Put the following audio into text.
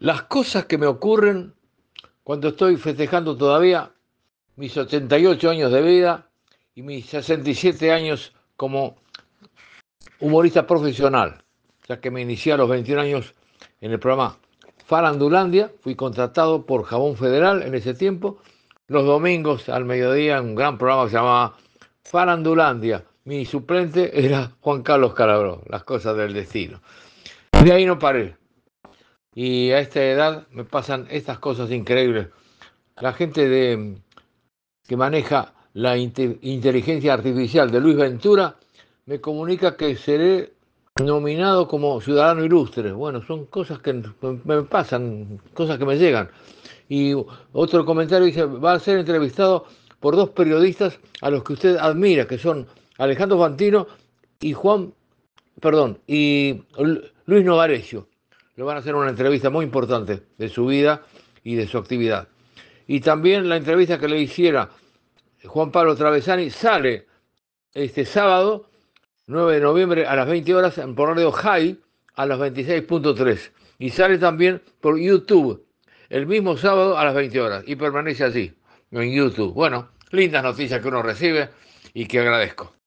Las cosas que me ocurren cuando estoy festejando todavía mis 88 años de vida y mis 67 años como humorista profesional, ya que me inicié a los 21 años en el programa Farandulandia, fui contratado por Jabón Federal en ese tiempo, los domingos al mediodía en un gran programa que se llamaba Farandulandia. Mi suplente era Juan Carlos Calabró, las cosas del destino. De ahí no paré y a esta edad me pasan estas cosas increíbles. La gente de, que maneja la inteligencia artificial de Luis Ventura me comunica que seré nominado como ciudadano ilustre. Bueno, son cosas que me pasan, cosas que me llegan. Y otro comentario dice, va a ser entrevistado por dos periodistas a los que usted admira, que son Alejandro Fantino y Juan, perdón, y Luis Novarecio le van a hacer una entrevista muy importante de su vida y de su actividad. Y también la entrevista que le hiciera Juan Pablo Travesani sale este sábado 9 de noviembre a las 20 horas por Radio High a las 26.3 y sale también por YouTube el mismo sábado a las 20 horas y permanece así en YouTube. Bueno, lindas noticias que uno recibe y que agradezco.